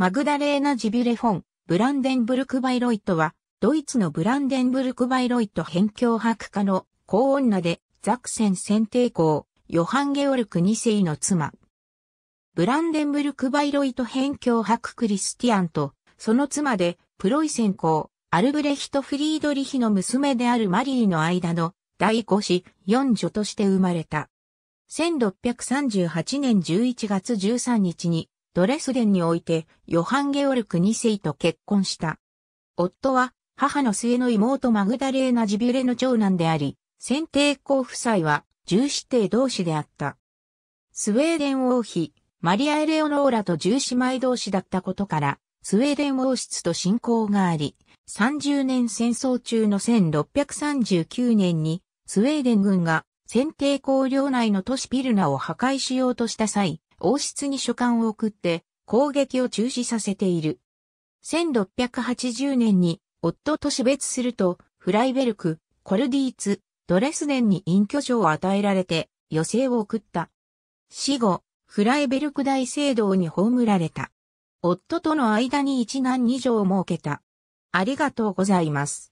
マグダレーナ・ジビュレフォン、ブランデンブルク・バイロイトは、ドイツのブランデンブルク・バイロイト辺境博家の高女で、ザクセン選定公、ヨハン・ゲオルク2世の妻。ブランデンブルク・バイロイト辺境博クリスティアンと、その妻で、プロイセン公、アルブレヒト・フリードリヒの娘であるマリーの間の第5子、4女として生まれた。1638年11月13日にドレスデンにおいてヨハン・ゲオルク2世と結婚した。夫は母の末の妹マグダレーナ・ジビュレの長男であり、先帝公夫妻は十子帝同士であった。スウェーデン王妃、マリア・エレオノーラと十姉妹同士だったことから、スウェーデン王室と親交があり、30年戦争中の1639年に、スウェーデン軍が先帝公領内の都市ピルナを破壊しようとした際、王室に書簡を送って攻撃を中止させている。1680年に夫と死別すると、フライベルク、コルディーツ、ドレスデンに隠居所を与えられて余生を送った。死後、フライベルク大聖堂に葬られた。夫との間に一男二女を設けた。ありがとうございます。